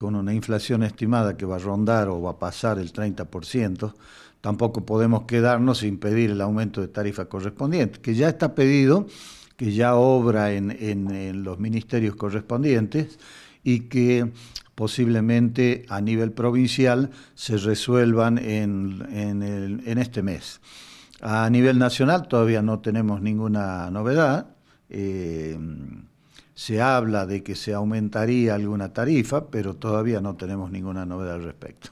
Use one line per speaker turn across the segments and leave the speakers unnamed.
con una inflación estimada que va a rondar o va a pasar el 30%, tampoco podemos quedarnos sin pedir el aumento de tarifa correspondiente, que ya está pedido, que ya obra en, en, los ministerios correspondientes y que posiblemente a nivel provincial se resuelvan en, este mes. A nivel nacional todavía no tenemos ninguna novedad. Eh, se habla de que se aumentaría alguna tarifa, pero todavía no tenemos ninguna novedad al respecto.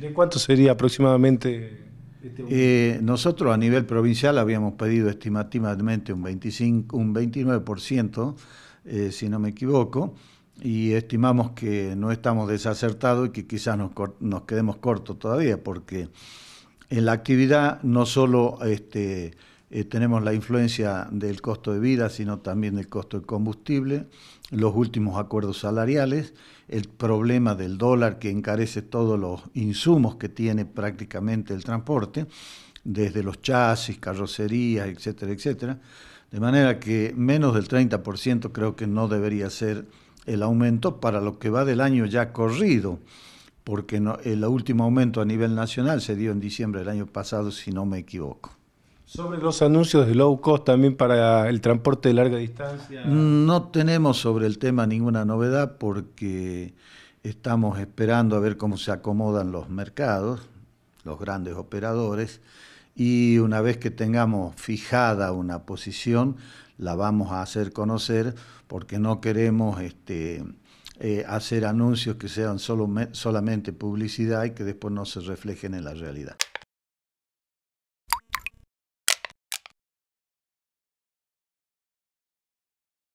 ¿De cuánto sería aproximadamente? Este eh, nosotros a nivel provincial habíamos pedido estimativamente un, 25, un 29%, eh, si no me equivoco, y estimamos que no estamos desacertados y que quizás nos, nos quedemos cortos todavía, porque en la actividad no solo este, eh, tenemos la influencia del costo de vida, sino también del costo de combustible, los últimos acuerdos salariales, el problema del dólar que encarece todos los insumos que tiene prácticamente el transporte, desde los chasis, carrocerías, etcétera, etcétera. De manera que menos del 30% creo que no debería ser el aumento para lo que va del año ya corrido, porque el último aumento a nivel nacional se dio en diciembre del año pasado, si no me equivoco. Sobre los anuncios de low cost también para el transporte de larga distancia. No tenemos sobre el tema ninguna novedad porque estamos esperando a ver cómo se acomodan los mercados, los grandes operadores, y una vez que tengamos fijada una posición, la vamos a hacer conocer porque no queremos este, eh, hacer anuncios que sean solo, solamente publicidad y que después no se reflejen en la realidad.